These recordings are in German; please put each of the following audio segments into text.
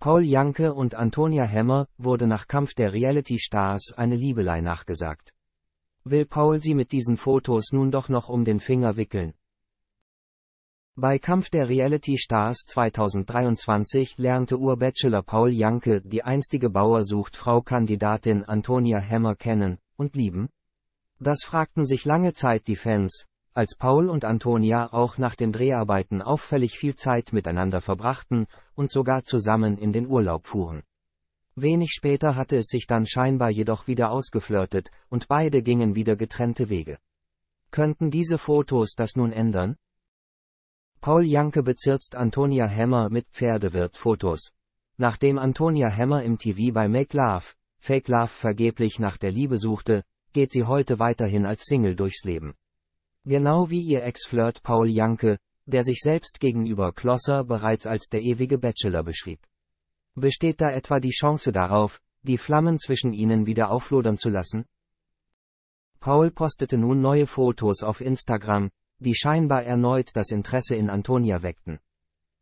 Paul Janke und Antonia Hemmer wurde nach Kampf der Reality-Stars eine Liebelei nachgesagt. Will Paul sie mit diesen Fotos nun doch noch um den Finger wickeln? Bei Kampf der Reality Stars 2023 lernte Urbachelor Paul Janke die einstige bauersucht Frau Kandidatin Antonia Hemmer kennen und lieben. Das fragten sich lange Zeit die Fans, als Paul und Antonia auch nach den Dreharbeiten auffällig viel Zeit miteinander verbrachten und sogar zusammen in den Urlaub fuhren. Wenig später hatte es sich dann scheinbar jedoch wieder ausgeflirtet und beide gingen wieder getrennte Wege. Könnten diese Fotos das nun ändern? Paul Janke bezirzt Antonia Hammer mit Pferdewirt-Fotos. Nachdem Antonia Hammer im TV bei Make Love, Fake Love vergeblich nach der Liebe suchte, geht sie heute weiterhin als Single durchs Leben. Genau wie ihr Ex-Flirt Paul Janke, der sich selbst gegenüber Klosser bereits als der ewige Bachelor beschrieb. Besteht da etwa die Chance darauf, die Flammen zwischen ihnen wieder auflodern zu lassen? Paul postete nun neue Fotos auf Instagram, die scheinbar erneut das Interesse in Antonia weckten.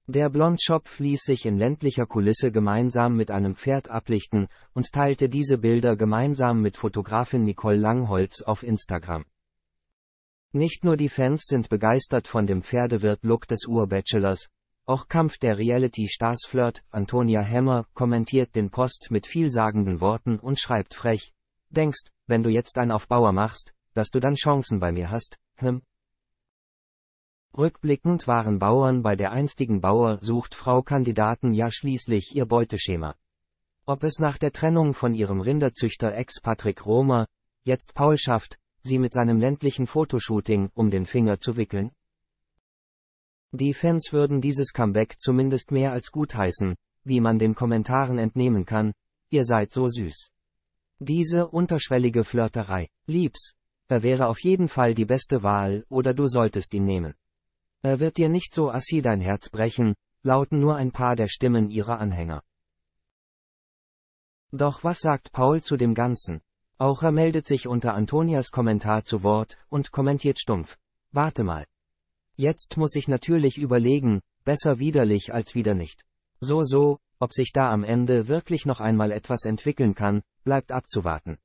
Der Blondschopf ließ sich in ländlicher Kulisse gemeinsam mit einem Pferd ablichten und teilte diese Bilder gemeinsam mit Fotografin Nicole Langholz auf Instagram. Nicht nur die Fans sind begeistert von dem Pferdewirt-Look des Urbachelors, auch Kampf der Reality-Stars Flirt, Antonia Hammer kommentiert den Post mit vielsagenden Worten und schreibt frech. Denkst, wenn du jetzt ein Aufbauer machst, dass du dann Chancen bei mir hast, hm? Rückblickend waren Bauern bei der einstigen Bauer sucht Frau Kandidaten ja schließlich ihr Beuteschema. Ob es nach der Trennung von ihrem Rinderzüchter Ex Patrick Romer, jetzt Paul schafft, sie mit seinem ländlichen Fotoshooting um den Finger zu wickeln? Die Fans würden dieses Comeback zumindest mehr als gut heißen, wie man den Kommentaren entnehmen kann, ihr seid so süß. Diese unterschwellige Flirterei, lieb's, er wäre auf jeden Fall die beste Wahl oder du solltest ihn nehmen. Er wird dir nicht so assi dein Herz brechen, lauten nur ein paar der Stimmen ihrer Anhänger. Doch was sagt Paul zu dem Ganzen? Aucher meldet sich unter Antonias Kommentar zu Wort und kommentiert stumpf. Warte mal. Jetzt muss ich natürlich überlegen, besser widerlich als wieder nicht. So so, ob sich da am Ende wirklich noch einmal etwas entwickeln kann, bleibt abzuwarten.